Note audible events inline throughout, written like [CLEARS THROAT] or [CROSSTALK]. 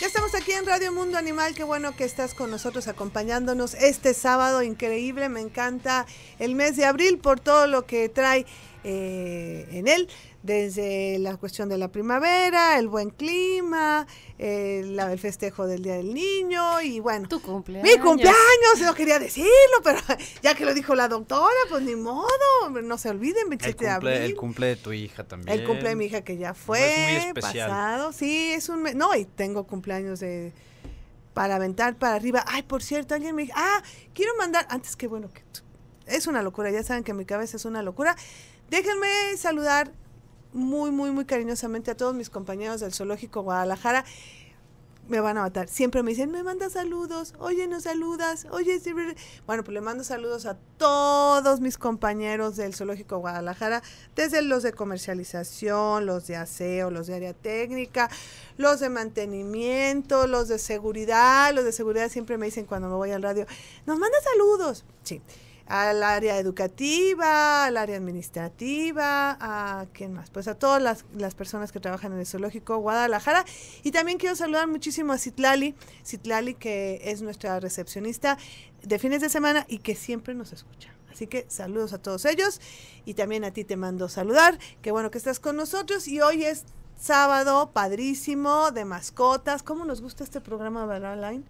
Ya estamos aquí en Radio Mundo Animal, qué bueno que estás con nosotros acompañándonos este sábado increíble, me encanta el mes de abril por todo lo que trae eh, en él, desde la cuestión de la primavera, el buen clima, eh, el festejo del Día del Niño y bueno. Mi cumpleaños, no quería decirlo, pero [LAUGHS] ya que lo dijo la doctora, pues ni modo, no se olviden, El cumple de tu hija también. El cumple de mi hija que ya fue, pasado, sí, es un... No, y tengo cumpleaños de para aventar para arriba. Ay, por cierto, alguien me dijo, ah, quiero mandar, antes que bueno, que es una locura, ya saben que mi cabeza es una locura. Déjenme saludar muy, muy, muy cariñosamente a todos mis compañeros del Zoológico Guadalajara. Me van a matar. Siempre me dicen, me manda saludos, oye, nos saludas, oye, bueno, pues le mando saludos a todos mis compañeros del Zoológico Guadalajara, desde los de comercialización, los de aseo, los de área técnica, los de mantenimiento, los de seguridad. Los de seguridad siempre me dicen cuando me voy al radio, nos manda saludos. Sí al área educativa, al área administrativa, a quién más, pues a todas las, las, personas que trabajan en el Zoológico Guadalajara. Y también quiero saludar muchísimo a Citlali, Citlali que es nuestra recepcionista de fines de semana y que siempre nos escucha. Así que saludos a todos ellos y también a ti te mando saludar. Qué bueno que estás con nosotros y hoy es sábado padrísimo de mascotas. ¿Cómo nos gusta este programa, de Online?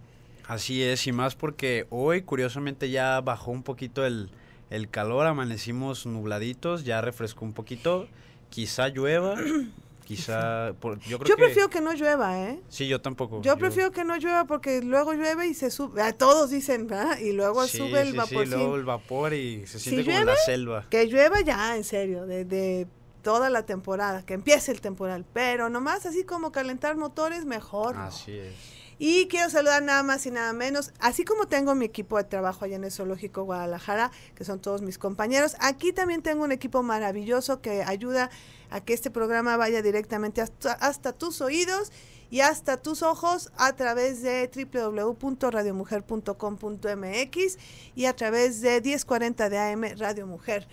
Así es, y más porque hoy curiosamente ya bajó un poquito el, el calor, amanecimos nubladitos, ya refrescó un poquito, quizá llueva, [COUGHS] quizá... yo, prefiero que no llueva, ¿eh? Sí, yo tampoco. Yo, prefiero que no llueva porque luego llueve y se sube, a todos dicen, ¿verdad? Y luego sube el vapor. Sí, luego el vapor y se siente como la selva. Que llueva ya, en serio, desde... De, toda la temporada, que empiece el temporal, pero nomás así como calentar motores, mejor. Así es. Y quiero saludar nada más y nada menos, así como tengo mi equipo de trabajo allá en el Zoológico Guadalajara, que son todos mis compañeros, aquí también tengo un equipo maravilloso que ayuda a que este programa vaya directamente hasta, tus oídos y hasta tus ojos a través de www.radiomujer.com.mx y a través de 1040 de AM Radio Mujer.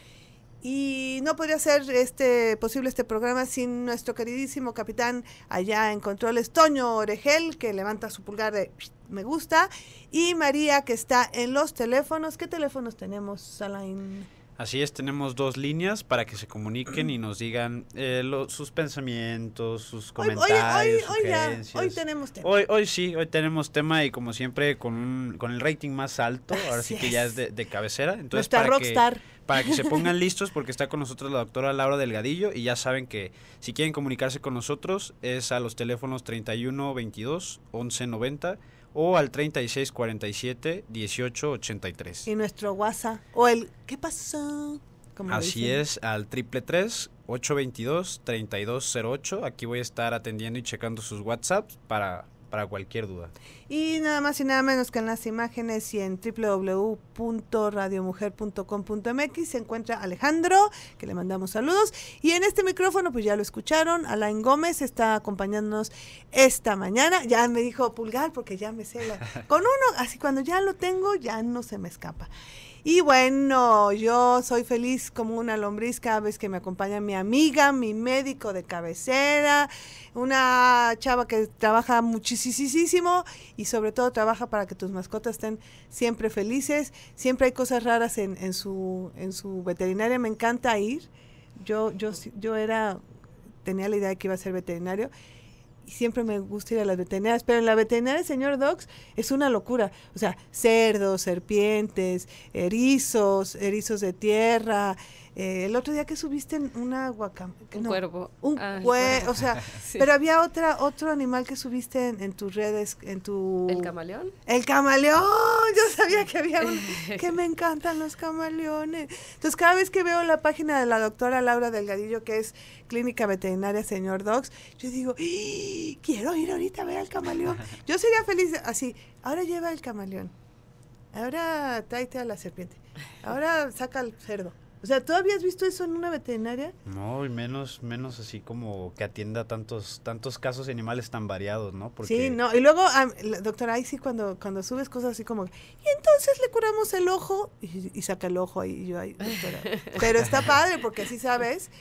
Y no podría ser este, posible este programa sin nuestro queridísimo capitán allá en Controles, Toño Oregel, que levanta su pulgar de me gusta, y María, que está en los teléfonos. ¿Qué teléfonos tenemos, Alain? Así es, tenemos dos líneas para que se comuniquen y nos digan eh, sus pensamientos, sus comentarios. Hoy, hoy tenemos tema. Hoy, sí, hoy tenemos tema y como siempre con, con el rating más alto, ahora sí que ya es de, cabecera. Entonces, para rockstar. Que, para que se [LAUGHS] pongan listos porque está con nosotros la doctora Laura Delgadillo y ya saben que si quieren comunicarse con nosotros es a los teléfonos 31 22 11 90 o al 3647 1883. Y nuestro WhatsApp o el ¿qué pasó? Así es, al triple 822 3208. Aquí voy a estar atendiendo y checando sus WhatsApps para para cualquier duda. Y nada más y nada menos que en las imágenes y en www.radiomujer.com.mx se encuentra Alejandro, que le mandamos saludos. Y en este micrófono, pues ya lo escucharon, Alain Gómez está acompañándonos esta mañana. Ya me dijo pulgar porque ya me sé. [LAUGHS] Con uno, así cuando ya lo tengo, ya no se me escapa. Y bueno, yo soy feliz como una lombriz cada vez que me acompaña mi amiga, mi médico de cabecera, una chava que trabaja muchísimo y sobre todo trabaja para que tus mascotas estén siempre felices. Siempre hay cosas raras en, su, en su veterinaria, me encanta ir. Yo, yo, yo era, tenía la idea de que iba a ser veterinario siempre me gusta ir a las veterinarias, pero en la veterinaria, señor Docs, es una locura. O sea, cerdos, serpientes, erizos, erizos de tierra, eh, el otro día que subiste en una guacam... Un cuervo. Un ah, o sea, [LAUGHS] pero había otra otro animal que subiste en, tus redes, en tu... ¿El camaleón? ¡El camaleón! Yo sabía que había un... [LAUGHS] que me encantan los camaleones. Entonces, cada vez que veo la página de la doctora Laura Delgadillo, que es Clínica Veterinaria Señor Docs, yo digo, quiero ir ahorita a ver al camaleón. [LAUGHS] Yo sería feliz así, ahora lleva el camaleón. Ahora tráete a la serpiente. Ahora saca al cerdo. O sea, ¿tú habías visto eso en una veterinaria? No, y menos, menos así como que atienda tantos, tantos casos de animales tan variados, ¿no? Sí, no, y luego, doctora, ahí sí cuando, cuando subes cosas así como, y entonces le curamos el ojo, y, saca el ojo ahí, yo ahí, doctora. [LAUGHS] Pero está padre porque así sabes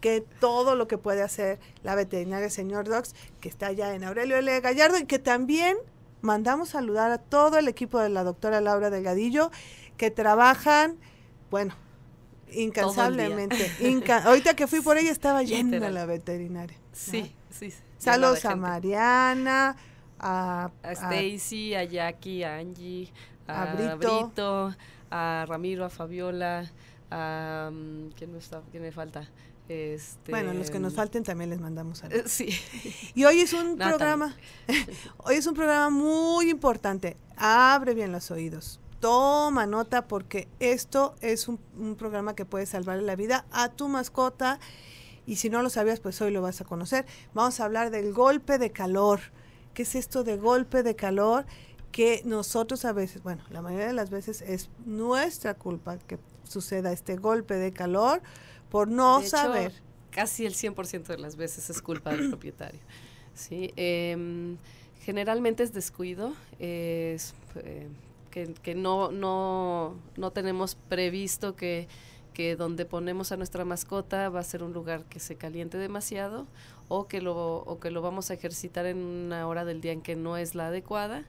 que todo lo que puede hacer la veterinaria señor Docs, que está allá en Aurelio L. Gallardo, y que también mandamos saludar a todo el equipo de la doctora Laura Delgadillo, que trabajan, bueno, Incansablemente. [LAUGHS] Ahorita que fui por ella estaba yendo a la veterinaria. Sí, sí, Saludos a Mariana, a, Stacy, a, Jackie, a Angie, a, Brito. a Ramiro, a Fabiola, a mm, ¿quién, me falta? Este, bueno, los que nos falten también les mandamos a [LAUGHS] Sí. Y hoy es un hoy es un programa muy importante. Abre bien los oídos toma nota porque esto es un, programa que puede salvarle la vida a tu mascota y si no lo sabías, pues hoy lo vas a conocer. Vamos a hablar del golpe de calor. ¿Qué es esto de golpe de calor? Que nosotros a veces, bueno, la mayoría de las veces es nuestra culpa que suceda este golpe de calor por no saber. casi el 100% de las veces es culpa del propietario. Sí, em, generalmente es descuido, es, eh, que, no, no, tenemos previsto que, que donde ponemos a nuestra mascota va a ser un lugar que se caliente demasiado o que lo, que lo vamos a ejercitar en una hora del día en que no es la adecuada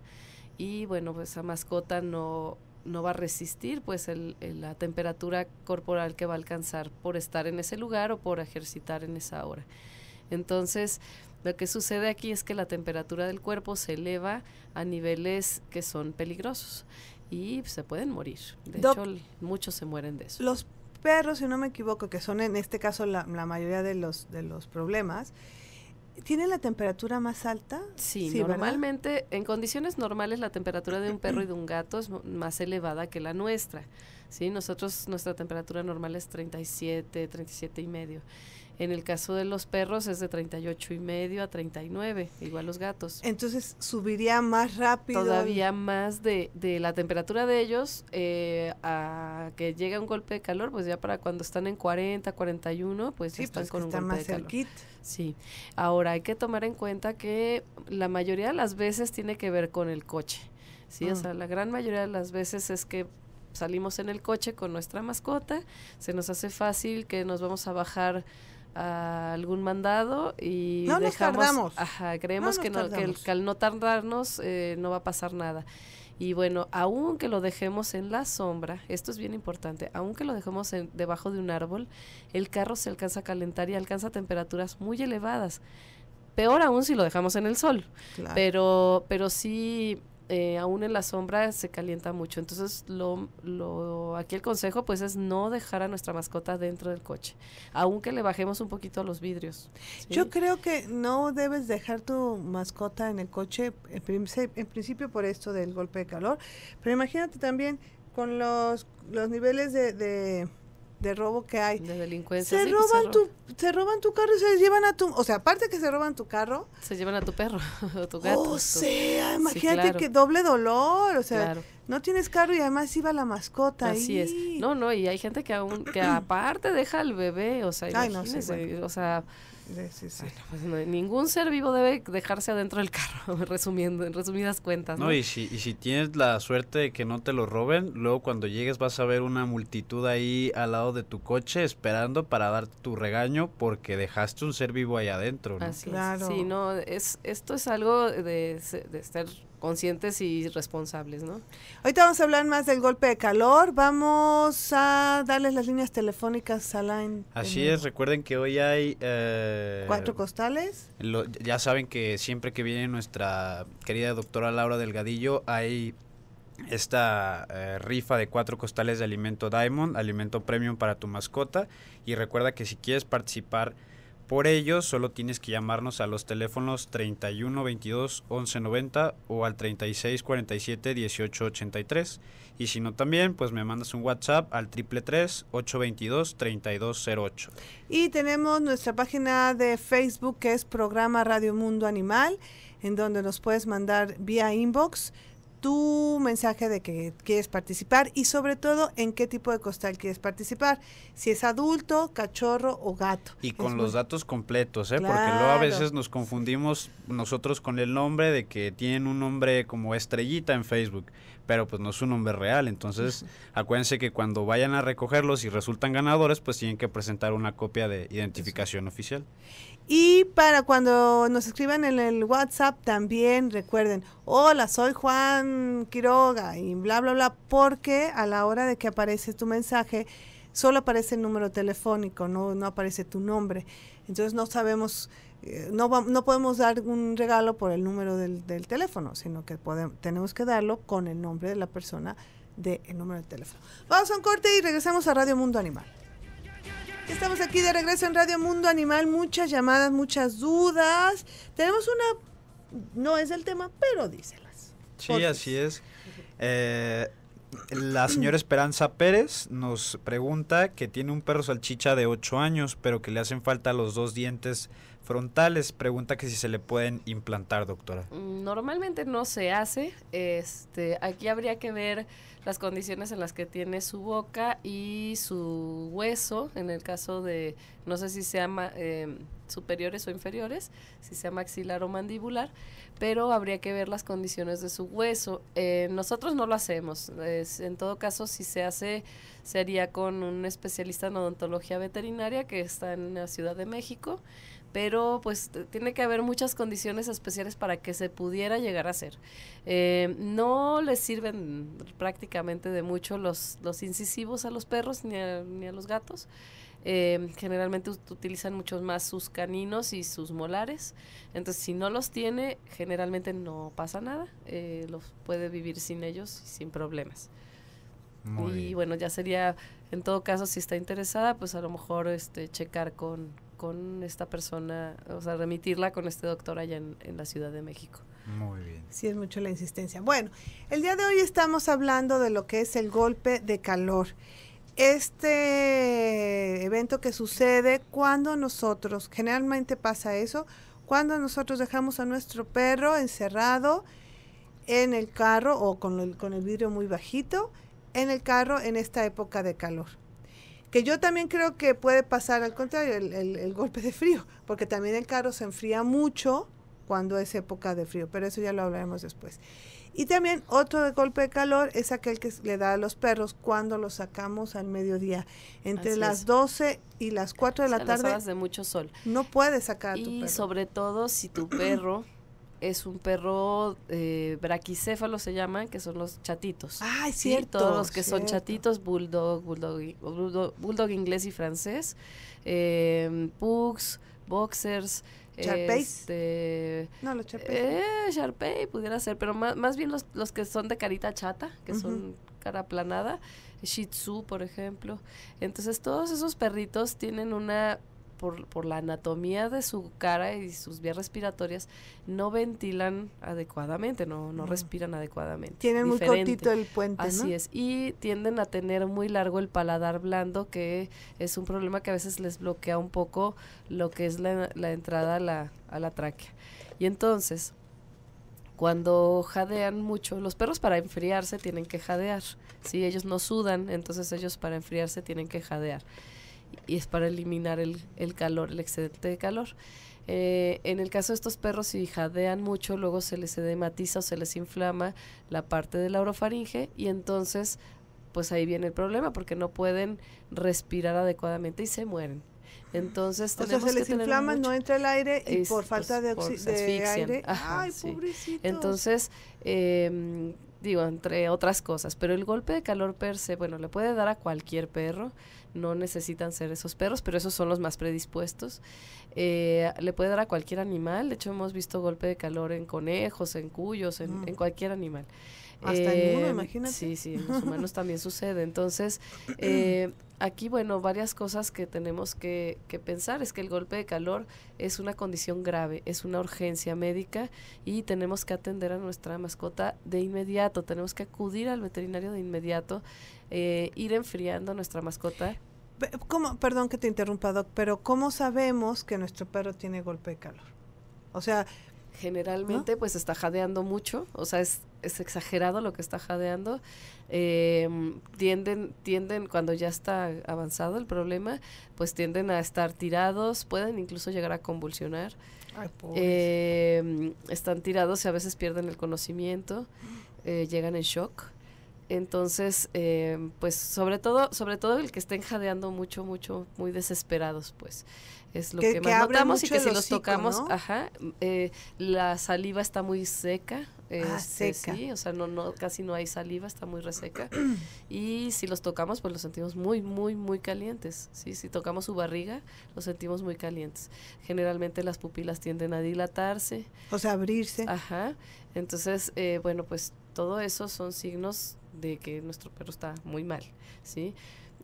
y bueno, pues esa mascota no, no va a resistir pues la temperatura corporal que va a alcanzar por estar en ese lugar o por ejercitar en esa hora. Entonces, lo que sucede aquí es que la temperatura del cuerpo se eleva a niveles que son peligrosos y se pueden morir. De hecho, muchos se mueren de eso. Los perros, si no me equivoco, que son en este caso la, mayoría de los, de los problemas, ¿tienen la temperatura más alta? Sí, normalmente, en condiciones normales, la temperatura de un perro y de un gato es más elevada que la nuestra. ¿sí? Nosotros, nuestra temperatura normal es 37, 37 y medio. En el caso de los perros es de 38 y medio a 39, igual los gatos. Entonces subiría más rápido. Todavía más de, la temperatura de ellos eh, a que llega un golpe de calor, pues ya para cuando están en 40, 41, pues están pues con un golpe de calor. Sí. Ahora hay que tomar en cuenta que la mayoría de las veces tiene que ver con el coche. Sí, o ah. sea, la gran mayoría de las veces es que salimos en el coche con nuestra mascota, se nos hace fácil que nos vamos a bajar a algún mandado y no dejamos, tardamos. creemos que, al no tardarnos eh, no va a pasar nada. Y bueno, aunque lo dejemos en la sombra, esto es bien importante, aunque lo dejemos debajo de un árbol, el carro se alcanza a calentar y alcanza temperaturas muy elevadas. Peor aún si lo dejamos en el sol. Pero, pero sí eh, aún en la sombra se calienta mucho. Entonces, lo, lo, aquí el consejo pues es no dejar a nuestra mascota dentro del coche, aunque le bajemos un poquito los vidrios. Yo creo que no debes dejar tu mascota en el coche, en, principio por esto del golpe de calor, pero imagínate también con los, los niveles de de robo que hay. De delincuencia. Se, roban, tu, se roban tu carro y se llevan a tu, o sea, aparte que se roban tu carro. Se llevan a tu perro, [LAUGHS] o tu gato. Oh, o sea, imagínate que doble dolor, o sea, no tienes carro y además iba la mascota. Así es. No, no, y hay gente que aún, que [CLEARS THROAT] aparte deja al bebé, o sea, Ay, no o sea... Pues, ningún ser vivo debe dejarse adentro del carro, [LAUGHS] resumiendo, en resumidas cuentas. No, y, si, y si tienes la suerte de que no te lo roben, luego cuando llegues vas a ver una multitud ahí al lado de tu coche esperando para dar tu regaño porque dejaste un ser vivo ahí adentro. Así claro. Sí, no, es, esto es algo de, de estar conscientes y responsables, ¿no? Ahorita vamos a hablar más del golpe de calor. Vamos a darles las líneas telefónicas a la... Así es, recuerden que hoy hay... Eh, ¿Cuatro costales? ya saben que siempre que viene nuestra querida doctora Laura Delgadillo hay esta eh, rifa de cuatro costales de alimento Diamond, alimento premium para tu mascota. Y recuerda que si quieres participar por ello, solo tienes que llamarnos a los teléfonos 31 22 11 90 o al 36 47 18 83. Y si no también, pues me mandas un WhatsApp al 333-822-3208. Y tenemos nuestra página de Facebook que es Programa Radio Mundo Animal, en donde nos puedes mandar vía inbox tu mensaje de que quieres participar y sobre todo en qué tipo de costal quieres participar, si es adulto, cachorro o gato. Y con los datos completos, ¿eh? porque luego a veces nos confundimos nosotros con el nombre de que tienen un nombre como estrellita en Facebook, pero pues no es un nombre real. Entonces, acuérdense que cuando vayan a recogerlos y resultan ganadores, pues tienen que presentar una copia de identificación oficial. Y para cuando nos escriban en el WhatsApp también recuerden, hola, soy Juan Quiroga y bla, bla, bla, porque a la hora de que aparece tu mensaje, solo aparece el número telefónico, no, no aparece tu nombre. Entonces no sabemos no, no podemos dar un regalo por el número del, teléfono, sino que podemos, tenemos que darlo con el nombre de la persona del de número del teléfono. Vamos a un corte y regresamos a Radio Mundo Animal. Estamos aquí de regreso en Radio Mundo Animal, muchas llamadas, muchas dudas. Tenemos una, no es el tema, pero díselas. Sí, así es. Eh, la señora Esperanza Pérez nos pregunta que tiene un perro salchicha de 8 años, pero que le hacen falta los dos dientes frontales. Pregunta que si se le pueden implantar, doctora. Mm, normalmente no se hace. Este, aquí habría que ver las condiciones en las que tiene su boca y su hueso, en el caso de, no sé si sea em, superiores o inferiores, si sea maxilar o mandibular, pero habría que ver las condiciones de su hueso. Eh, nosotros no lo hacemos, en todo caso si se hace sería con un especialista en odontología veterinaria que está en la Ciudad de México pero pues tiene que haber muchas condiciones especiales para que se pudiera llegar a hacer. Eh, no les sirven prácticamente de mucho los, los incisivos a los perros ni a, los gatos. Eh, generalmente utilizan muchos más sus caninos y sus molares. Entonces, si no los tiene, generalmente no pasa nada. Eh, los puede vivir sin ellos y sin problemas. y bueno, ya sería, en todo caso, si está interesada, pues a lo mejor este, checar con, con esta persona, o sea, remitirla con este doctor allá en, la Ciudad de México. Muy bien. Sí, es mucho la insistencia. Bueno, el día de hoy estamos hablando de lo que es el golpe de calor. Este evento que sucede cuando nosotros, generalmente pasa eso, cuando nosotros dejamos a nuestro perro encerrado en el carro o con el, con el vidrio muy bajito, en el carro en esta época de calor que yo también creo que puede pasar al contrario, el, golpe de frío, porque también el carro se enfría mucho cuando es época de frío, pero eso ya lo hablaremos después. Y también otro de golpe de calor es aquel que le da a los perros cuando los sacamos al mediodía. Entre las 12 y las 4 de la tarde. de mucho sol. No puedes sacar a tu perro. Y sobre todo si tu perro es un perro eh, braquicéfalo, se llaman, que son los chatitos. Ah, sí, todos los que son chatitos, bulldog, bulldog, bulldog, inglés y francés, eh, pugs, boxers. Este, no, los sharpei Eh, pudiera ser, pero más, bien los, que son de carita chata, que son cara aplanada, Shih Tzu, por ejemplo. Entonces, todos esos perritos tienen una por, la anatomía de su cara y sus vías respiratorias, no ventilan adecuadamente, no, mm. respiran adecuadamente. Tienen muy cortito el puente. Así es, y tienden a tener muy largo el paladar blando, que es un problema que a veces les bloquea un poco lo que es la, entrada a la, a la tráquea. Y entonces, cuando jadean mucho, los perros para enfriarse tienen que jadear, si Ellos no sudan, entonces ellos para enfriarse tienen que jadear y es para eliminar el, el calor, el excedente de calor. Eh, en el caso de estos perros, si jadean mucho, luego se les edematiza o se les inflama la parte de la orofaringe y entonces, pues ahí viene el problema porque no pueden respirar adecuadamente y se mueren. Entonces o se les inflama, no entra el aire y por falta pues, de, de aire. Ay, Entonces, em, digo, entre otras cosas, pero el golpe de calor per se, bueno, le puede dar a cualquier perro no necesitan ser esos perros, pero esos son los más predispuestos. Eh, le puede dar a cualquier animal. De hecho, hemos visto golpe de calor en conejos, en cuyos, en, mm. cualquier animal. Hasta en uno, eh, imagínate. Sí, sí, en los humanos [LAUGHS] también sucede. Entonces, [CLEARS THROAT] eh, aquí, bueno, varias cosas que tenemos que, pensar es que el golpe de calor es una condición grave, es una urgencia médica y tenemos que atender a nuestra mascota de inmediato, tenemos que acudir al veterinario de inmediato, ir enfriando a nuestra mascota perdón que te interrumpa, Doc, pero ¿cómo sabemos que nuestro perro tiene golpe de calor? O sea... Generalmente, pues está jadeando mucho, o sea, es, es exagerado lo que está jadeando. Em, tienden, tienden, cuando ya está avanzado el problema, pues tienden a estar tirados, pueden incluso llegar a convulsionar. eh, están tirados y a veces pierden el conocimiento, mm. eh, llegan en shock. Entonces, em, pues sobre todo, sobre todo el que estén jadeando mucho, mucho, muy desesperados, pues es lo que, más notamos y que si los tocamos, ajá, eh, la saliva está muy seca, ah, este, seca. sí, o sea, no, no, casi no hay saliva, está muy reseca y si los tocamos, pues los sentimos muy, muy, muy calientes, sí, si tocamos su barriga, los sentimos muy calientes. Generalmente las pupilas tienden a dilatarse, o sea, abrirse, ajá, entonces, eh, bueno, pues todo eso son signos de que nuestro perro está muy mal, ¿sí?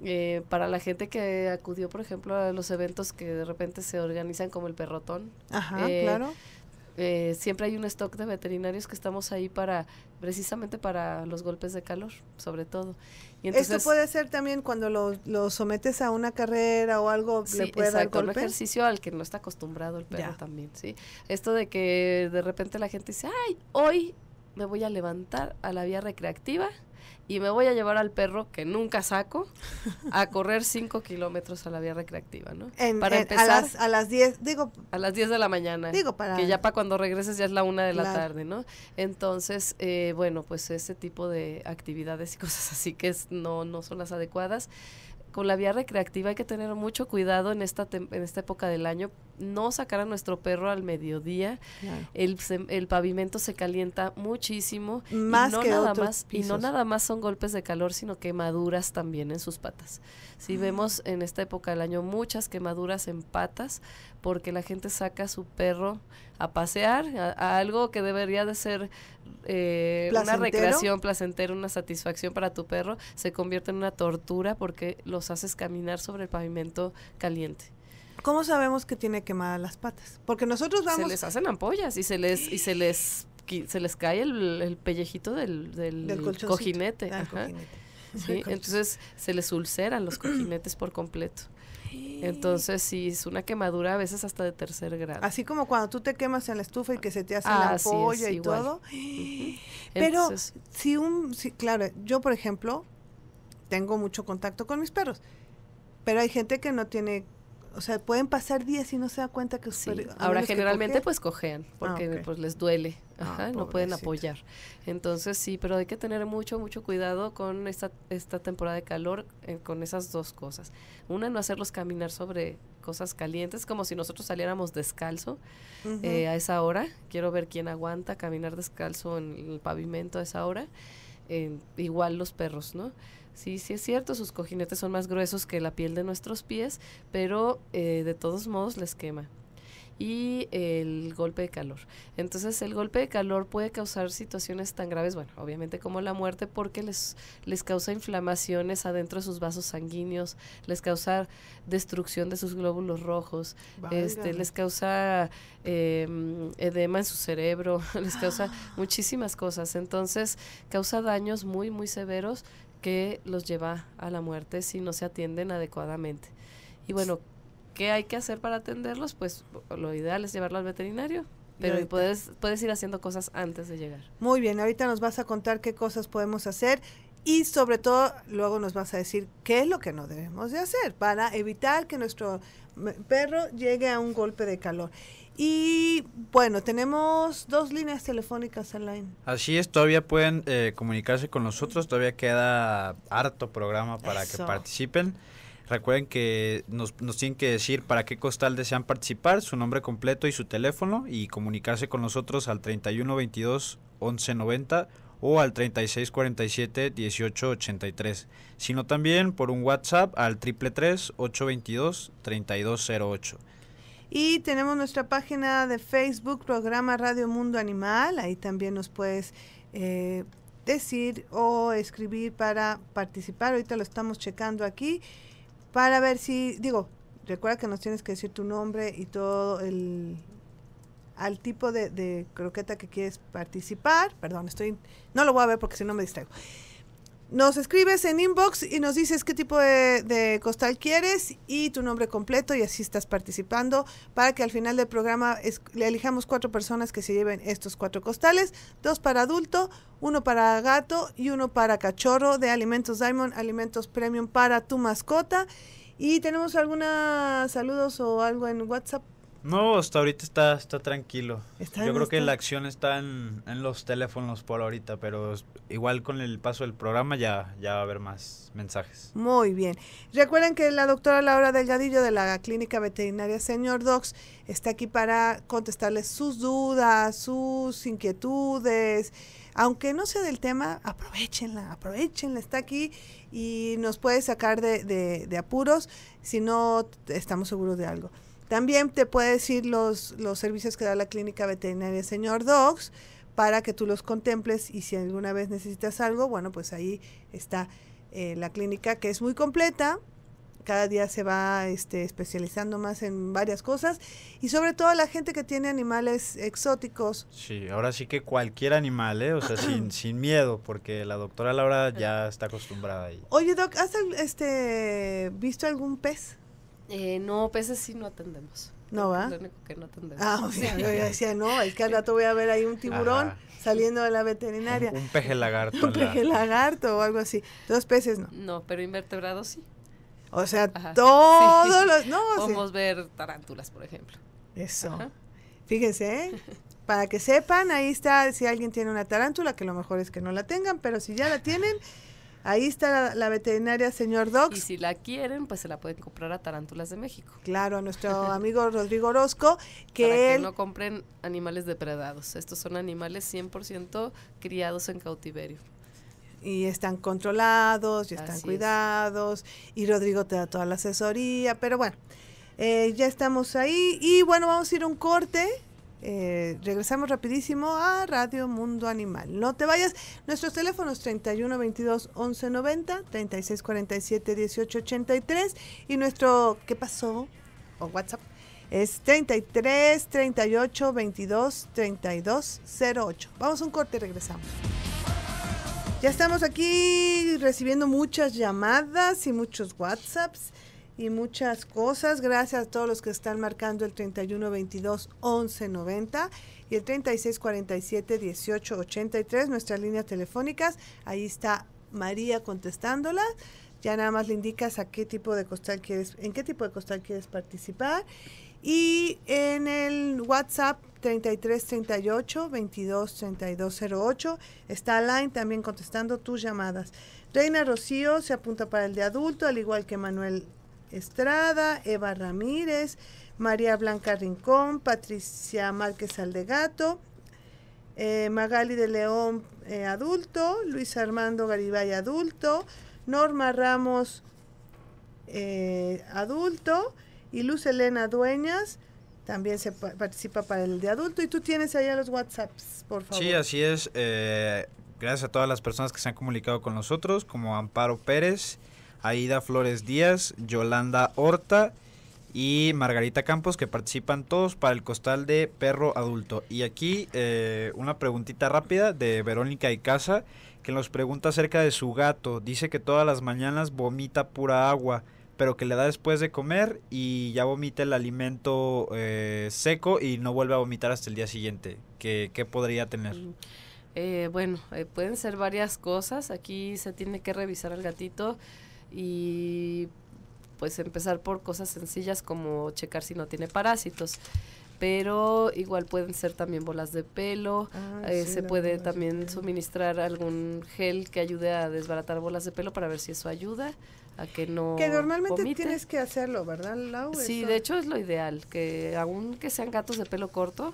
Eh, para la gente que acudió, por ejemplo, a los eventos que de repente se organizan como el perrotón. Ajá, eh, claro. Eh, siempre hay un stock de veterinarios que estamos ahí para precisamente para los golpes de calor, sobre todo. Esto puede ser también cuando lo, sometes a una carrera o algo, se puede ejercicio al que no está acostumbrado el perro también, ¿sí? Esto de que de repente la gente dice, ay, hoy me voy a levantar a la vía recreativa y me voy a llevar al perro que nunca saco a correr 5 kilómetros a la vía recreativa, ¿no? para empezar. A las, a digo. A las 10 de la mañana. Digo, para. Que ya para cuando regreses ya es la una de la tarde, ¿no? Entonces, eh, bueno, pues ese tipo de actividades y [LAUGHS] cosas así que no, no son las adecuadas con la vía recreativa hay que tener mucho cuidado en esta, en esta época del año. No sacar a nuestro perro al mediodía. El, pavimento se calienta muchísimo. y no nada más, Y no nada más son golpes de calor, sino quemaduras también en sus patas. Si ah. vemos en esta época del año muchas quemaduras en patas, porque la gente saca a su perro a pasear, a, algo que debería de ser eh, una recreación placentera, una satisfacción para tu perro, se convierte en una tortura porque los haces caminar sobre el pavimento caliente. ¿Cómo sabemos que tiene quemadas las patas? Porque nosotros vamos... Se les hacen ampollas y se les, y se les, se les cae el, pellejito del, cojinete. Ah, entonces se les ulceran los cojinetes por completo. Entonces sí, es una quemadura a veces hasta de tercer grado. Así como cuando tú te quemas en la estufa y que se te hace la polla y todo. Pero si un, si, claro, yo por ejemplo tengo mucho contacto con mis perros, pero hay gente que no tiene o sea, pueden pasar días y no se da cuenta que sí. Ahora generalmente pues cojean, ah, porque pues les duele, ah, no pueden apoyar. Entonces sí, pero hay que tener mucho, mucho cuidado con esta, esta temporada de calor, eh, con esas dos cosas. Una, no hacerlos caminar sobre cosas calientes, como si nosotros saliéramos descalzo eh, a esa hora. Quiero ver quién aguanta caminar descalzo en el pavimento a esa hora. igual los perros, ¿no? Sí, sí es cierto, sus cojinetes son más gruesos que la piel de nuestros pies, pero eh, de todos modos les quema. Y el golpe de calor. Entonces el golpe de calor puede causar situaciones tan graves, bueno, obviamente como la muerte, porque les, les causa inflamaciones adentro de sus vasos sanguíneos, les causa destrucción de sus glóbulos rojos, este, les causa em, edema en su cerebro, [LAUGHS] les causa [GASPS] muchísimas cosas. Entonces causa daños muy, muy severos que los lleva a la muerte si no se atienden adecuadamente. Y bueno, ¿qué hay que hacer para atenderlos? Pues lo ideal es llevarlo al veterinario. Pero puedes, puedes ir haciendo cosas antes de llegar. Muy bien, ahorita nos vas a contar qué cosas podemos hacer y sobre todo luego nos vas a decir qué es lo que no debemos de hacer para evitar que nuestro perro llegue a un golpe de calor. Y bueno, tenemos dos líneas telefónicas online. Así es, todavía pueden eh, comunicarse con nosotros, todavía queda harto programa para que participen. Recuerden que nos, nos, tienen que decir para qué costal desean participar, su nombre completo y su teléfono y comunicarse con nosotros al 3122-1190 o al 3647-1883, sino también por un WhatsApp al 333 822 3208. Y tenemos nuestra página de Facebook, programa Radio Mundo Animal. Ahí también nos puedes eh, decir o escribir para participar. Ahorita lo estamos checando aquí para ver si, digo, recuerda que nos tienes que decir tu nombre y todo el al tipo de, croqueta que quieres participar. Perdón, estoy, no lo voy a ver porque si no me distraigo. Nos escribes en inbox y nos dices qué tipo de, costal quieres y tu nombre completo y así estás participando para que al final del programa le elijamos cuatro personas que se lleven estos cuatro costales, dos para adulto, uno para gato y uno para cachorro de Alimentos Diamond, Alimentos Premium para tu mascota. ¿Y tenemos algunos saludos o algo en WhatsApp? No, hasta ahorita está, está tranquilo. Yo creo que la acción está en, los teléfonos por ahorita, pero igual con el paso del programa ya, ya va a haber más mensajes. Muy bien. Recuerden que la doctora Laura Delgadillo de la Clínica Veterinaria Señor Docs está aquí para contestarles sus dudas, sus inquietudes. Aunque no sea del tema, aprovechenla, aprovechenla, está aquí y nos puede sacar de, de apuros si no estamos seguros de algo. También te puede decir los, los servicios que da la clínica veterinaria Señor Dogs para que tú los contemples y si alguna vez necesitas algo, bueno, pues ahí está eh, la clínica que es muy completa, cada día se va este, especializando más en varias cosas y sobre todo la gente que tiene animales exóticos. Sí, ahora sí que cualquier animal, ¿eh? o sea, sin, [CLEARS THROAT] sin miedo, porque la doctora Laura ya está acostumbrada ahí. Oye, Doc, ¿has este, visto algún pez? Eh, no, peces sí no atendemos. No va. que no atendemos. Ah, sea, [LAUGHS] yo decía, no, es que al rato voy a ver ahí un tiburón saliendo de la veterinaria. Un, peje lagarto. un peje lagarto o algo así. Dos peces no. No, pero invertebrados sí. O sea, todos los. No, [LAUGHS] Podemos ver tarántulas, por ejemplo. Eso. Fíjense, ¿eh? [LAUGHS] para que sepan, ahí está, si alguien tiene una tarántula, que lo mejor es que no la tengan, pero si ya la tienen, Ahí está la, veterinaria, señor Doc. Y si la quieren, pues se la pueden comprar a Tarántulas de México. Claro, a nuestro [LAUGHS] amigo Rodrigo Orozco. Que Para que no compren animales depredados. Estos son animales 100% criados en cautiverio y están controlados, y están cuidados, y Rodrigo te da toda la asesoría, pero bueno, eh, ya estamos ahí y bueno, vamos a ir a un corte eh, regresamos rapidísimo a Radio Mundo Animal. No te vayas. Nuestros teléfonos 31 22 11 90, 36 47 18 83 y nuestro ¿qué pasó? o WhatsApp es 33 38 22 32 08. Vamos a un corte y regresamos. Ya estamos aquí recibiendo muchas llamadas y muchos WhatsApps y muchas cosas. Gracias a todos los que están marcando el 31 22 11 90 y el 36 47 18 83, nuestras líneas telefónicas. Ahí está María contestándolas Ya nada más le indicas a qué tipo de costal quieres, en qué tipo de costal quieres participar. Y en el WhatsApp 3338 223208 está Line también contestando tus llamadas. Reina Rocío se apunta para el de adulto, al igual que Manuel Estrada, Eva Ramírez, María Blanca Rincón, Patricia Márquez Aldegato, eh, Magali de León eh, adulto, Luis Armando Garibay adulto, Norma Ramos eh, adulto y Luz Elena Dueñas también se participa para el de adulto. Y tú tienes allá los WhatsApps, por favor. Sí, así es. gracias a todas las personas que se han comunicado con nosotros, como Amparo Pérez. Aida Flores Díaz, Yolanda Horta y Margarita Campos, que participan todos para el costal de perro adulto. Y aquí eh, una preguntita rápida de Verónica y Casa, que nos pregunta acerca de su gato. Dice que todas las mañanas vomita pura agua pero que le da después de comer y ya vomita el alimento eh, seco y no vuelve a vomitar hasta el día siguiente. ¿Qué, podría tener? Mm. Eh, bueno, pueden ser varias cosas. Aquí se tiene que revisar al gatito y pues empezar por cosas sencillas como checar si no tiene parásitos. Pero igual pueden ser también bolas de pelo, eh, se puede también suministrar algún gel que ayude a desbaratar bolas de pelo para ver si eso ayuda a que no. Que normalmente tienes que hacerlo, ¿verdad, Lau? Sí, de hecho es lo ideal, que aunque sean gatos de pelo corto,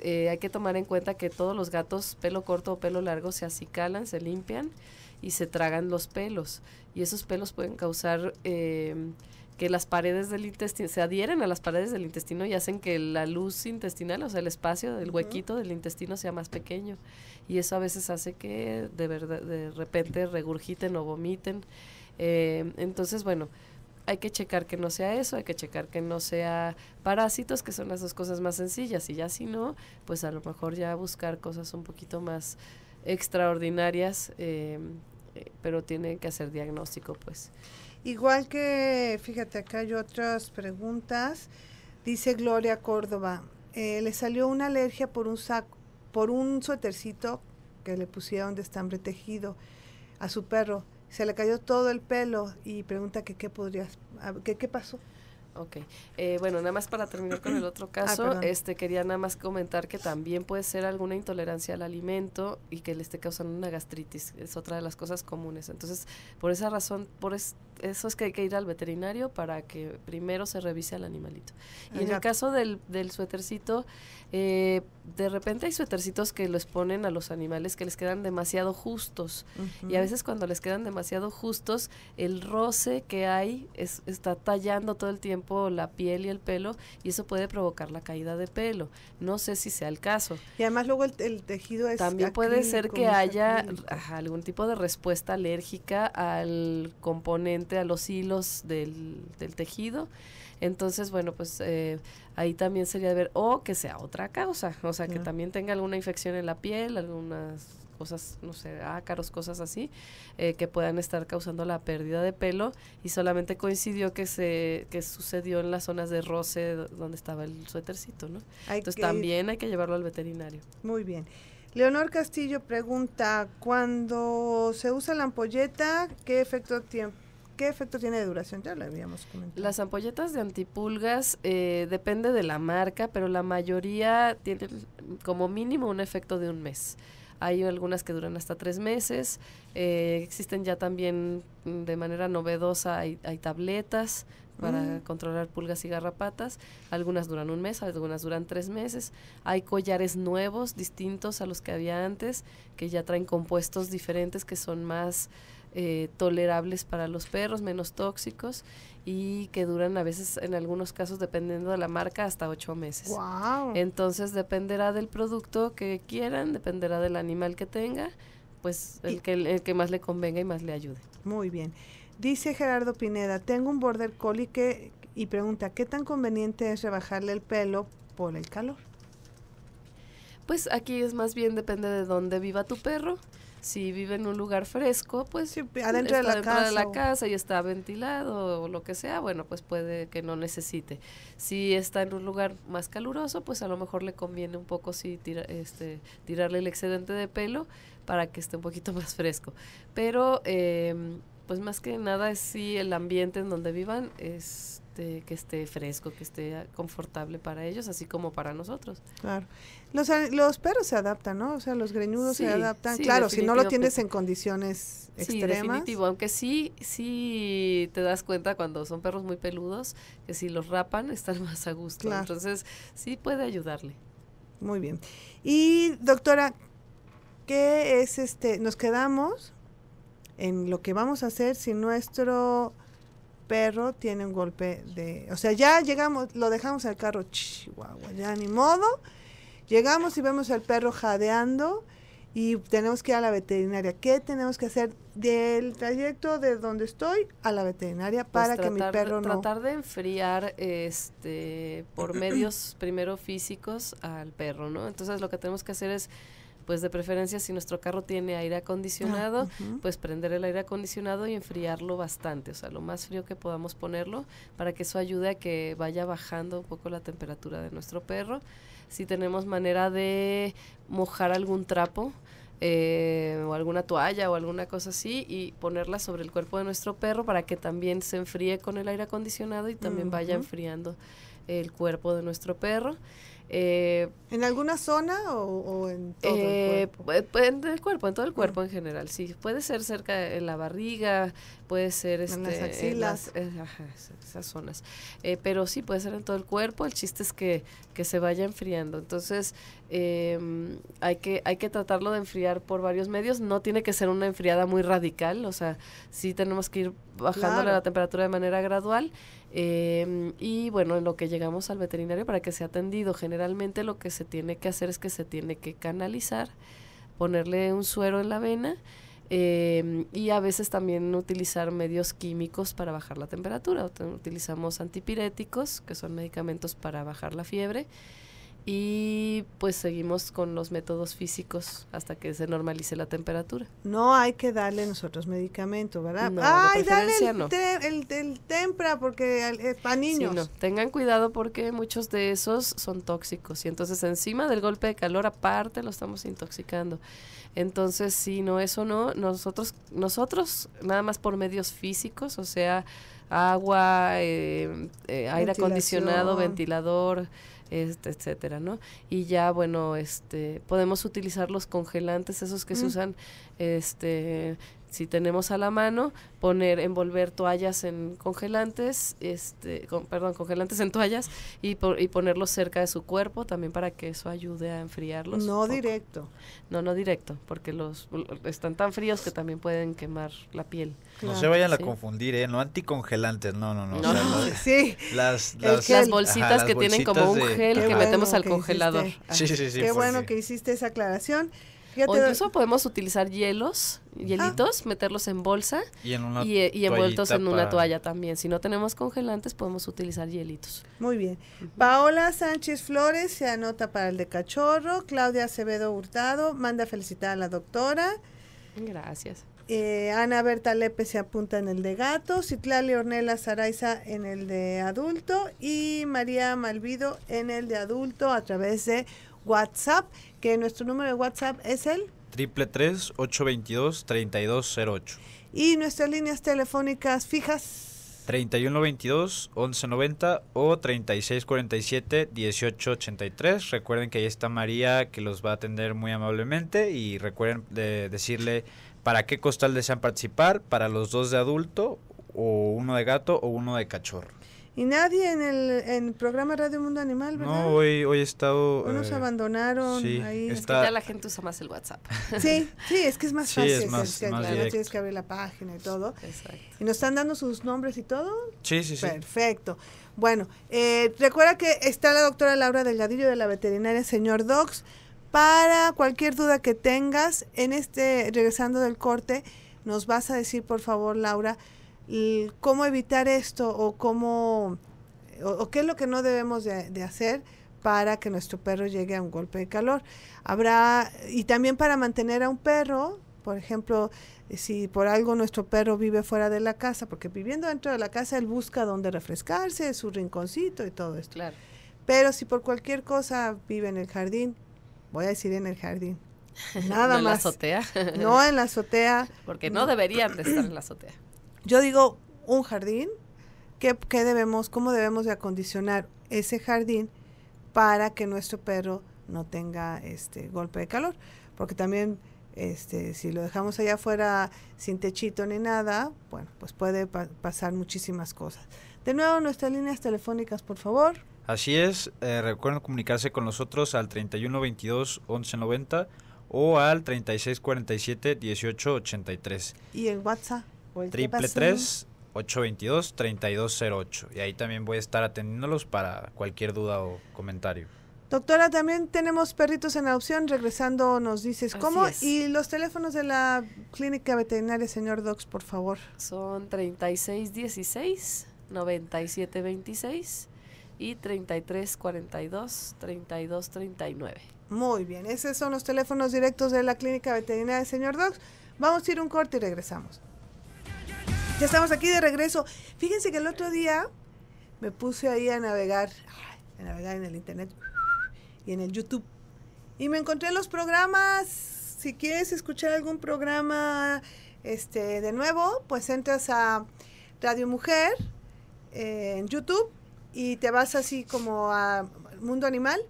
eh, hay que tomar en cuenta que todos los gatos, pelo corto o pelo largo, se acicalan, se limpian y se tragan los pelos. Y esos pelos pueden causar em, que las paredes del intestino se adhieren a las paredes del intestino y hacen que la luz intestinal, o sea, el espacio del huequito del intestino sea más pequeño. Y eso a veces hace que de, verdad, de repente regurgiten o vomiten. Em, entonces, bueno, hay que checar que no sea eso, hay que checar que no sea parásitos, que son las dos cosas más sencillas. Y ya si no, pues a lo mejor ya buscar cosas un poquito más extraordinarias eh, eh, pero tiene que hacer diagnóstico, pues. Igual que, fíjate, acá hay otras preguntas. Dice Gloria Córdoba, eh, le salió una alergia por un saco, por un suetercito que le pusieron de estambre tejido a su perro. Se le cayó todo el pelo y pregunta que qué podrías, que, qué pasó. Ok. Eh, bueno, nada más para terminar con el otro ah, caso, este quería nada más comentar que también puede ser alguna intolerancia al alimento y que le esté causando una gastritis. Es otra de las cosas comunes. Entonces, por esa razón, por es, eso es que hay que ir al veterinario para que primero se revise al animalito. Y en el caso del, suétercito, eh, de repente hay suétercitos que los ponen a los animales que les quedan demasiado justos. Y a veces cuando les quedan demasiado justos, el roce que hay es, está tallando todo el tiempo la piel y el pelo y eso puede provocar la caída de pelo. No sé si sea el caso. Y además luego el, tejido es... También puede ser que haya algún tipo de respuesta alérgica al componente a los hilos del, tejido. Entonces, bueno, pues eh, ahí también sería de ver, o que sea otra causa, o sea, que también tenga alguna infección en la piel, algunas cosas, no sé, ácaros, cosas así, eh, que puedan estar causando la pérdida de pelo y solamente coincidió que se que sucedió en las zonas de roce donde estaba el suétercito, ¿no? Entonces también hay que llevarlo al veterinario. Muy bien. Leonor Castillo pregunta, cuando se usa la ampolleta, ¿qué efecto tiene? ¿Qué efecto tiene de duración? Ya lo habíamos comentado. Las ampolletas de antipulgas eh, depende de la marca, pero la mayoría tienen como mínimo un efecto de un mes. Hay algunas que duran hasta tres meses. Eh, existen ya también mm, de manera novedosa, hay, tabletas para mm. controlar pulgas y garrapatas. Algunas duran un mes, algunas duran tres meses. Hay collares nuevos, distintos a los que había antes, que ya traen compuestos diferentes que son más eh, tolerables para los perros, menos tóxicos y que duran a veces, en algunos casos, dependiendo de la marca, hasta ocho meses. Entonces dependerá del producto que quieran, dependerá del animal que tenga, pues el, que, el que más le convenga y más le ayude. Muy bien. Dice Gerardo Pineda, tengo un border collie y pregunta, ¿qué tan conveniente es rebajarle el pelo por el calor? Pues aquí es más bien depende de dónde viva tu perro si vive en un lugar fresco, pues adentro, de la, dentro casa, de la, casa, y está ventilado o lo que sea, bueno, pues puede que no necesite. Si está en un lugar más caluroso, pues a lo mejor le conviene un poco este, tirarle el excedente de pelo para que esté un poquito [LAUGHS] más fresco. Pero em, pues más que nada es si el ambiente en donde vivan es esté, que esté fresco, que esté confortable para ellos, así como para nosotros. Claro. Los, perros se adaptan, ¿no? O sea, los greñudos se adaptan. claro, si no lo tienes en condiciones extremas. Sí, definitivo. Aunque sí, sí te das cuenta cuando son perros muy peludos, que si los rapan están [LAUGHS] más a gusto. Entonces, sí puede ayudarle. Muy bien. Y doctora, ¿qué es este? Nos quedamos en lo que vamos a hacer si nuestro perro tiene un golpe de... O sea, ya llegamos, lo dejamos al carro, chihuahua, ya ni modo. Llegamos y vemos al perro jadeando y tenemos que ir a la veterinaria. ¿Qué tenemos que hacer del trayecto de donde estoy a la veterinaria pues para que mi perro no... Tratar de enfriar este, por medios primero físicos al perro, ¿no? Entonces lo que tenemos que hacer es pues de preferencia si nuestro carro tiene aire acondicionado, ah, pues prender el aire acondicionado y enfriarlo bastante, o sea, lo más frío que podamos ponerlo para que eso ayude a que vaya bajando un poco la temperatura de nuestro perro. Si tenemos manera de mojar algún trapo, eh, o alguna toalla o alguna cosa así y ponerla sobre el cuerpo de nuestro perro para que también se enfríe con el aire acondicionado y también vaya enfriando el cuerpo de nuestro perro. Eh, ¿En alguna zona o, o en todo el eh, cuerpo? En todo el cuerpo en general, sí. Puede ser cerca de la barriga, puede ser... en las este, axilas. Eh, esas zonas. pero sí, puede ser en todo el cuerpo. El chiste es que, que se vaya enfriando. Entonces, em, hay, que, hay que tratarlo de enfriar por varios medios. No tiene que ser una enfriada muy radical. O sea, sí tenemos que ir bajándole la temperatura de manera gradual. Em, y bueno, en lo que llegamos al veterinario para que sea atendido, generalmente lo que se tiene que hacer es que se tiene que canalizar, ponerle un suero en la vena em, y a veces también utilizar medios químicos para bajar la temperatura. Utilizamos antipiréticos, que son medicamentos para bajar la fiebre y pues seguimos con los métodos físicos hasta que se normalice la temperatura. No hay que darle nosotros medicamento, ¿verdad? No, Ay, dale el, el, tempra porque es para niños. Tengan cuidado porque muchos de esos son tóxicos y entonces encima del golpe de calor aparte lo estamos intoxicando. Entonces, si no, eso no, nosotros, nosotros nada más por medios físicos, o sea, agua, eh, eh, aire acondicionado, ventilador este, etcétera, ¿no? Y ya, bueno, este, podemos utilizar los congelantes, esos que se usan, este, si tenemos a la mano, poner, envolver toallas en congelantes, este, perdón, congelantes en toallas y, por, y ponerlos cerca de su cuerpo también para que eso ayude a enfriarlos. No directo. No, no directo, porque los están tan fríos que también pueden quemar la piel. No se vayan a confundir, ¿eh? No anticongelantes, no, no, no. no. las, [LAUGHS] sí. Las, bolsitas que tienen como un gel que metemos al congelador. Sí, sí, sí. Qué bueno que hiciste esa aclaración. Fíjate podemos utilizar hielos, hielitos, ah. meterlos en bolsa y, eh, envueltos en una toalla también. Si no tenemos congelantes, podemos utilizar hielitos. Muy bien. Paola Sánchez Flores se anota para el de cachorro. Claudia Acevedo Hurtado manda felicitar a la doctora. Gracias. Eh, Ana Berta Lepe se apunta en el de gato, Citlali Ornella Saraiza en el de adulto y María Malvido en el de adulto a través de WhatsApp que nuestro número de WhatsApp es el 333-822-3208. Y nuestras líneas telefónicas fijas. 3122-1190 o 3647-1883. Recuerden que ahí está María que los va a atender muy amablemente y recuerden decirle para qué costal desean participar, para los dos de adulto o uno de gato o uno de cachorro. Y nadie en el, programa Radio Mundo Animal, ¿verdad? No, hoy, hoy he estado... Unos eh, abandonaron. Sí, ahí. ya la gente usa más el WhatsApp. [LAUGHS] Sí, sí, es que es más fácil. Es tienes que abrir la página y todo. Exacto. ¿Y nos están dando sus nombres y todo? Sí, sí, sí. Perfecto. Bueno, eh, recuerda que está la doctora Laura Delgadillo de la veterinaria Señor Docs. Para cualquier duda que tengas, en este, regresando del corte, nos vas a decir, por favor, Laura, cómo evitar esto o cómo o, qué es lo que no debemos de, hacer para que nuestro perro llegue a un golpe de calor. Habrá, y también para mantener a un perro, por ejemplo, si por algo nuestro perro vive fuera de la casa, porque viviendo dentro de la casa él busca dónde refrescarse, su rinconcito y todo esto. Claro. Pero si por cualquier cosa vive en el jardín, voy a decir en el jardín, [LAUGHS] nada no más. ¿En la azotea? no en la azotea. Porque no, debería deberían estar en la azotea yo digo, un jardín, ¿qué, debemos, cómo debemos de acondicionar ese jardín para que nuestro perro no tenga este golpe de calor? Porque también este, si lo dejamos allá afuera sin techito ni nada, bueno, pues puede pasar muchísimas cosas. De nuevo, nuestras líneas telefónicas, por favor. Así es, eh, recuerden comunicarse con nosotros al 3122 1190 o al 3647 1883. ¿Y el WhatsApp? Pues, Triple 822 3208 y ahí también voy a estar atendiéndolos para cualquier duda o comentario. Doctora, también tenemos perritos en adopción, regresando nos dices cómo. Y los teléfonos de la clínica veterinaria, señor Docs, por favor. Son 3616-9726 y 3342-3239. Muy bien, esos son los teléfonos directos de la clínica veterinaria, señor Docs. Vamos a ir un corte y regresamos. Ya estamos aquí de regreso. Fíjense que el otro día me puse ahí a navegar, en el internet y en el YouTube. Y me encontré los programas. Si quieres escuchar algún programa este, de nuevo, pues entras a Radio Mujer eh, en YouTube y te vas así como a Mundo Animal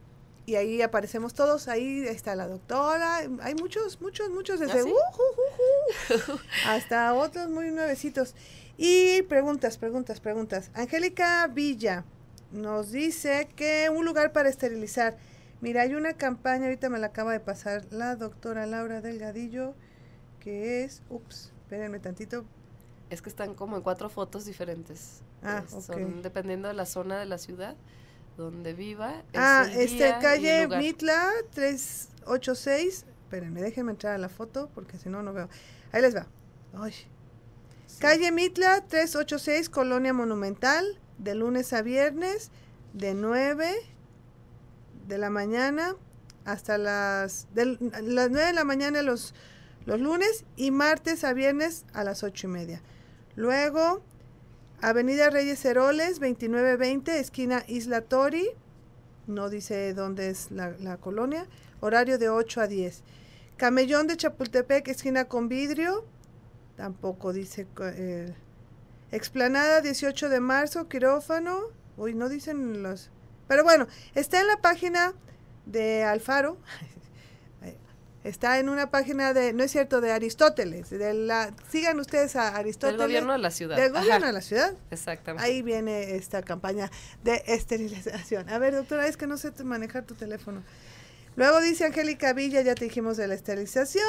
y ahí aparecemos todos, ahí está la doctora, hay muchos, muchos, muchos, desde ¿Ah, uh, [LAUGHS] hasta otros muy nuevecitos. Y preguntas, preguntas, preguntas. Angélica Villa nos dice que un lugar para esterilizar. Mira, hay una campaña, ahorita me la acaba de pasar la doctora Laura Delgadillo, que es, ups, espérenme tantito. Es que están como en cuatro fotos diferentes. Ah, Son dependiendo de la zona de la ciudad donde viva. ah, este calle Mitla 386. Espérenme, déjenme entrar a la foto porque si no, no veo. Ahí les va. Ay. Calle Mitla 386, Colonia Monumental, de lunes a viernes, de 9 de la mañana hasta las, las 9 de la mañana los, los lunes y martes a viernes a las 8 y media. Luego Avenida Reyes Heroles, 2920, esquina Isla Tori, no dice dónde es la, colonia, horario de 8 a 10. Camellón de Chapultepec, esquina con vidrio, tampoco dice. Eh, explanada 18 de marzo, quirófano, uy, no dicen los. Pero bueno, está en la página de Alfaro, [LAUGHS] Está en una página de, no es cierto, de Aristóteles. De la, sigan ustedes a Aristóteles. Del gobierno de la ciudad. Del gobierno a la ciudad. Exactamente. Ahí viene esta campaña de esterilización. A ver, doctora, es que no sé manejar tu teléfono. Luego dice Angélica Villa, ya te dijimos de la esterilización.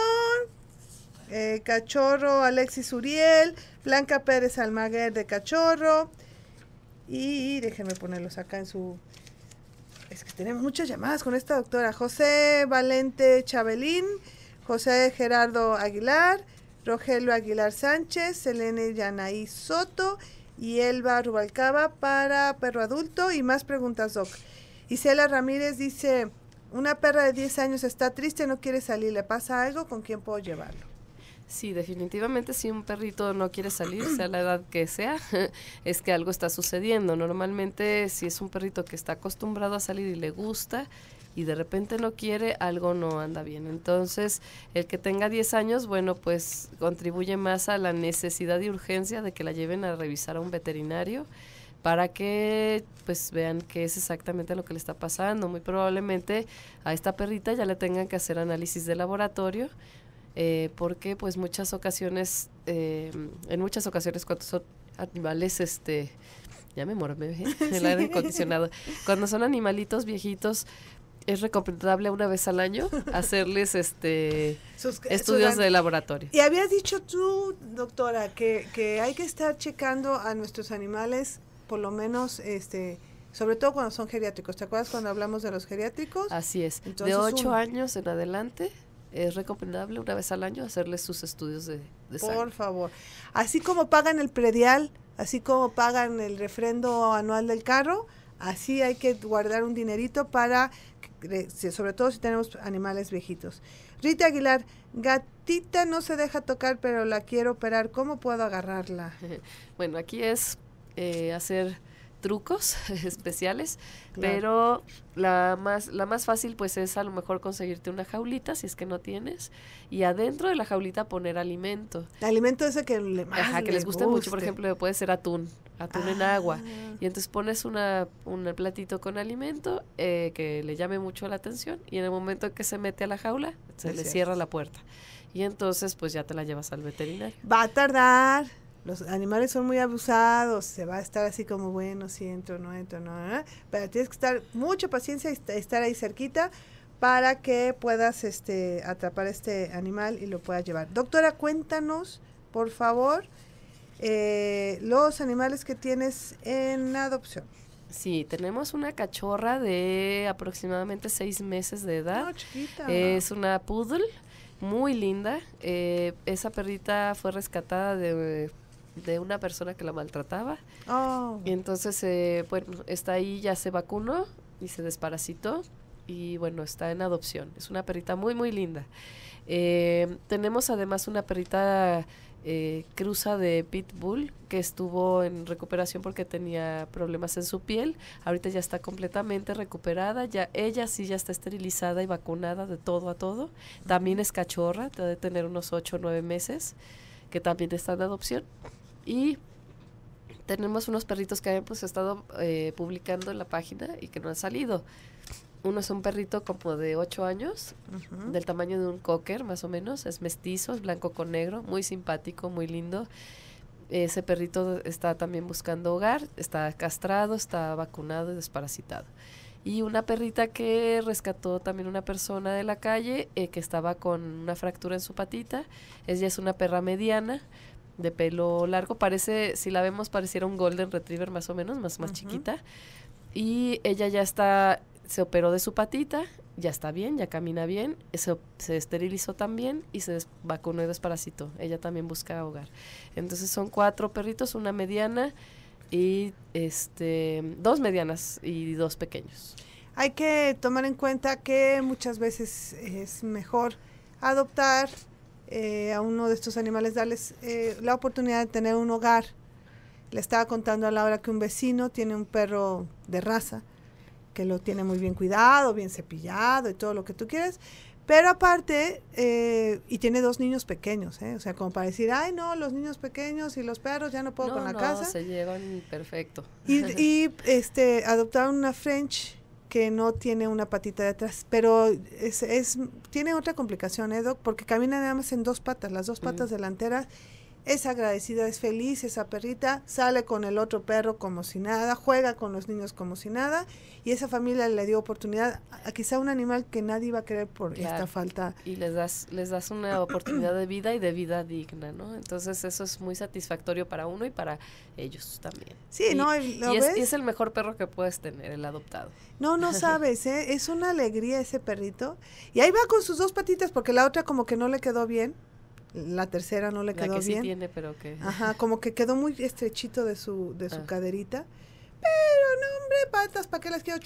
Eh, Cachorro, Alexis Uriel, Blanca Pérez Almaguer de Cachorro. Y déjenme ponerlos acá en su es que tenemos muchas llamadas con esta doctora. José Valente Chabelín, José Gerardo Aguilar, Rogelio Aguilar Sánchez, Selene Yanaí Soto y Elba Rubalcaba para perro adulto y más preguntas, Doc. Isela Ramírez dice, una perra de 10 años está triste, no quiere salir, ¿le pasa algo? ¿Con quién puedo llevarlo? Sí, definitivamente si un perrito no quiere salir, sea la edad que sea, [LAUGHS] es que algo está sucediendo. Normalmente si es un perrito que está acostumbrado a salir y le gusta y de repente no quiere, algo no anda bien. Entonces, el que tenga 10 años, bueno, pues contribuye más a la necesidad y urgencia de que la lleven a revisar a un veterinario para que pues vean qué es exactamente lo que le está pasando. Muy probablemente a esta perrita ya le tengan que hacer análisis de laboratorio eh, porque pues muchas ocasiones, eh, en muchas ocasiones cuando son animales, este, ya me mormé ¿eh? [LAUGHS] el aire acondicionado, cuando son animalitos viejitos, es recomendable una vez al año hacerles este estudios de laboratorio. Y habías dicho tú, doctora, que, hay que estar checando a nuestros animales, por lo menos este sobre todo cuando son geriátricos. ¿Te acuerdas cuando hablamos de los geriátricos? Así es. de ocho años en adelante es recomendable una vez al año hacerles sus estudios de, de Por favor. Así como pagan el predial, así como pagan el refrendo anual del carro, así hay que guardar un dinerito para, eh, sobre todo si tenemos animales viejitos. Rita Aguilar, gatita no se deja tocar, pero la quiero operar. ¿Cómo puedo agarrarla? [LAUGHS] Bueno, aquí es eh, hacer trucos [LAUGHS] especiales, pero la más, la más fácil pues es a lo mejor conseguirte una jaulita si es que no tienes y adentro de la jaulita poner alimento. alimento ese que, le Ajá, que les guste, mucho, por ejemplo, puede ser atún, atún en ah. agua. Y entonces pones una, un platito con alimento eh, que le llame mucho la atención y en el momento que se mete a la jaula se le cierra la puerta. Y entonces pues ya te la llevas al veterinario. Va a tardar los animales son muy abusados, se va a estar así como, bueno, si entro, no entro, no, pero tienes que estar mucha paciencia y estar ahí cerquita para que puedas este, atrapar este animal y lo puedas llevar. Doctora, cuéntanos, por favor, eh, los animales que tienes en adopción. Sí, tenemos una cachorra de aproximadamente seis meses de edad. es una poodle muy linda. Eh, esa perrita fue rescatada de de una persona que la maltrataba. Oh. Y entonces, eh, bueno, está ahí, ya se vacunó y se desparasitó y bueno, está en adopción. Es una perrita muy, muy linda. Eh, tenemos además una perrita eh, cruza de Pitbull que estuvo en recuperación porque tenía problemas en su piel. Ahorita ya está completamente recuperada. Ya, ella sí ya está esterilizada y vacunada de todo a todo. También es cachorra, debe tener unos 8 o 9 meses, que también está en adopción. Y tenemos unos perritos que hemos estado eh, publicando en la página y que no han salido. Uno es un perrito como de 8 años, del tamaño de un cocker más o menos, es mestizo, es blanco con negro, muy simpático, muy lindo. Ese perrito está también buscando hogar, está castrado, está vacunado y desparasitado. Y una perrita que rescató también una persona de la calle eh, que estaba con una fractura en su patita, ella es una perra mediana, de pelo largo. Parece, si la vemos, pareciera un golden retriever más o menos, más, más chiquita. Y ella ya está, se operó de su patita, ya está bien, ya camina bien, se, se esterilizó también y se vacunó y desparasitó. Ella también busca hogar. Entonces son cuatro perritos, una mediana y este dos medianas y dos pequeños. Hay que tomar en cuenta que muchas veces es mejor adoptar eh, a uno de estos animales, darles eh, la oportunidad de tener un hogar. Le estaba contando a Laura que un vecino tiene un perro de raza, que lo tiene muy bien cuidado, bien cepillado y todo lo que tú quieres. Pero aparte, eh, y tiene dos niños pequeños, o sea, como para decir, ay, no, los niños pequeños y los perros ya no puedo con la no, casa. se llevan perfecto. Y, y este, adoptaron una French que no tiene una patita de atrás, pero es, es tiene otra complicación, ¿eh, Doc? Porque camina nada más en dos patas, las dos patas delanteras es agradecida, es feliz esa perrita, sale con el otro perro como si nada, juega con los niños como si nada, y esa familia le dio oportunidad a, quizá un animal que nadie iba a querer por esta falta. Y les das, les das una [CLEARS THROAT] oportunidad de vida y de vida digna, ¿no? Entonces eso es muy satisfactorio para uno y para ellos también. Sí, ¿no? ¿lo Es, y es el mejor perro que puedes tener, el adoptado. No, no [LAUGHS] sabes, ¿eh? es una alegría ese perrito. Y ahí va con sus dos patitas porque la otra como que no le quedó bien la tercera no le quedó bien. Sí tiene, pero que... Ajá, como que quedó muy estrechito de su, de su ah. caderita. Pero no, hombre, patas, ¿para que las quiero?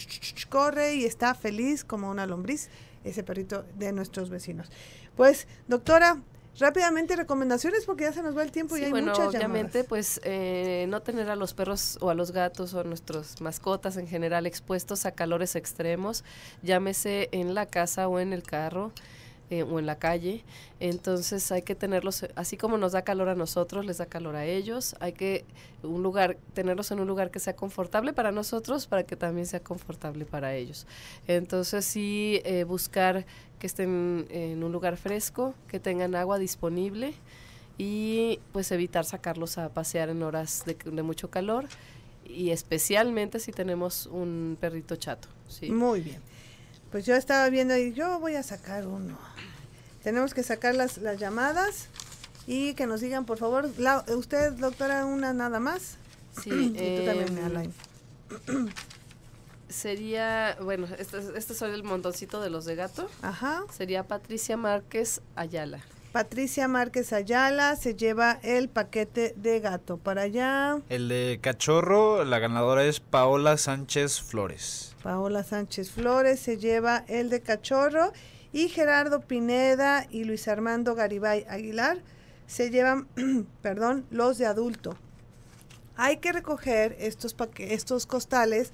corre y está feliz como una lombriz, ese perrito de nuestros vecinos. Pues, doctora, rápidamente recomendaciones porque ya se nos va el tiempo y hay muchas llamadas. obviamente pues eh, no tener a los perros o a los gatos o a nuestras mascotas en general expuestos a calores extremos llámese en la casa o en el carro eh, o en la calle. Entonces hay que tenerlos, eh, así como nos da calor a nosotros, les da calor a ellos. Hay que un lugar, tenerlos en un lugar que sea confortable para nosotros, para que también sea confortable para ellos. Entonces sí, eh, buscar que estén en un lugar fresco, que tengan agua disponible y pues evitar sacarlos a pasear en horas de, de mucho calor y especialmente si tenemos un perrito chato. ¿sí? Muy bien. Pues yo estaba viendo y yo voy a sacar uno. Tenemos que sacar las, llamadas y que nos digan, por favor, usted, doctora, una nada más. Sí, [CLEARS THROAT] y tú me em, también, Alain. [CLEARS THROAT] Sería, bueno, este, este el montoncito de los de gato. Ajá. Sería Patricia Márquez Ayala. Patricia Márquez Ayala se lleva el paquete de gato para allá. El de cachorro, la ganadora es Paola Sánchez Flores. Paola Sánchez Flores se lleva el de Cachorro y Gerardo Pineda y Luis Armando Garibay Aguilar se llevan, [CLEARS THROAT] perdón, los de adulto. Hay que recoger estos, costales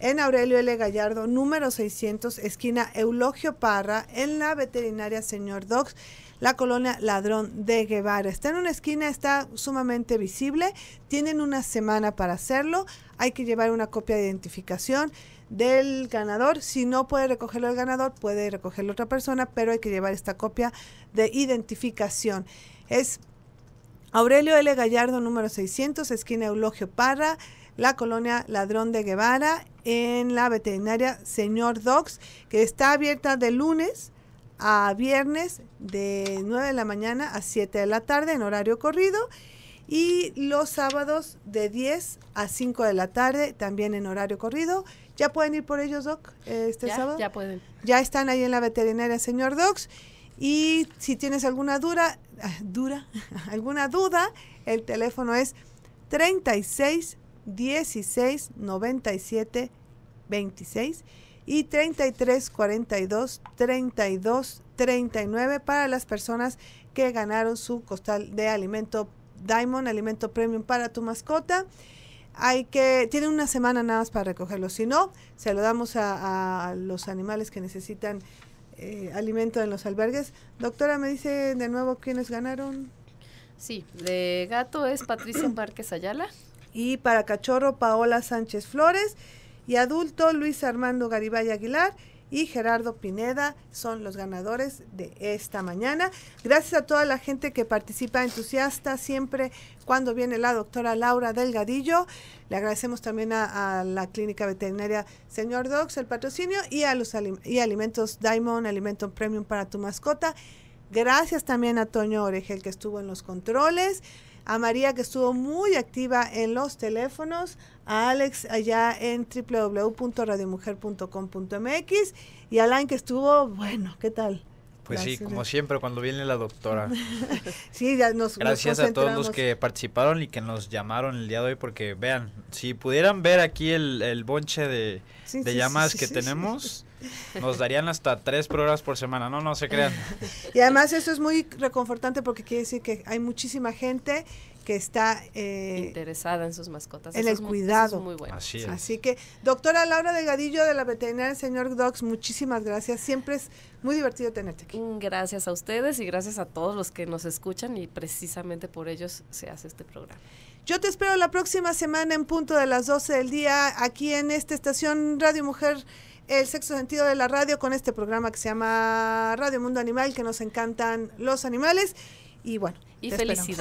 en Aurelio L. Gallardo, número 600, esquina Eulogio Parra, en la veterinaria Señor Docs la colonia Ladrón de Guevara. Está en una esquina, está sumamente visible. Tienen una semana para hacerlo. Hay que llevar una copia de identificación del ganador. Si no puede recogerlo el ganador, puede recogerlo otra persona, pero hay que llevar esta copia de identificación. Es Aurelio L. Gallardo, número 600, esquina Eulogio Parra, la colonia Ladrón de Guevara, en la veterinaria Señor Docs, que está abierta de lunes a viernes de 9 de la mañana a 7 de la tarde en horario corrido y los sábados de 10 a 5 de la tarde también en horario corrido. ¿Ya pueden ir por ellos, Doc, este sábado? Ya pueden. Ya están ahí en la veterinaria, señor Docs. Y si tienes alguna dura, ah, dura, [LAUGHS] alguna duda, el teléfono es 36 16 97 26 y 32 39 para las personas que ganaron su costal de alimento Diamond, alimento premium para tu mascota. Hay que, tienen una semana nada más para recogerlo. Si no, se lo damos a, los animales que necesitan eh, alimento en los albergues. Doctora, me dice de nuevo quiénes ganaron. Sí, de gato es Patricia Márquez [CLEARS THROAT] Ayala. Y para cachorro, Paola Sánchez Flores y adulto Luis Armando Garibay Aguilar y Gerardo Pineda son los ganadores de esta mañana. Gracias a toda la gente que participa entusiasta siempre cuando viene la doctora Laura Delgadillo. Le agradecemos también a, la clínica veterinaria Señor Docs el patrocinio y a los alimentos Diamond, alimento premium para tu mascota. Gracias también a Toño Oregel que estuvo en los controles, a María que estuvo muy activa en los teléfonos, Alex allá en www.radiomujer.com.mx y Alan que estuvo, bueno, ¿qué tal? Pues sí, como siempre, cuando viene la doctora. [LAUGHS] sí, ya nos Gracias a todos los que participaron y que nos llamaron el día de hoy, porque vean, si pudieran ver aquí el, el bonche de, llamadas que tenemos, [LAUGHS] nos darían hasta tres pruebas por semana. No, no se crean. [LAUGHS] y además, eso es muy reconfortante porque quiere decir que hay muchísima gente que está eh, interesada en sus mascotas. En el cuidado. bueno. Así, que, doctora Laura Delgadillo de la veterinaria Señor Docs, muchísimas gracias. Siempre es muy divertido tenerte aquí. Gracias a ustedes y gracias a todos los que nos escuchan y precisamente por ellos se hace este programa. Yo te espero la próxima semana en punto de las 12 del día aquí en esta estación Radio Mujer el sexo sentido de la radio con este programa que se llama Radio Mundo Animal, que nos encantan los animales. Y bueno, y felicidad.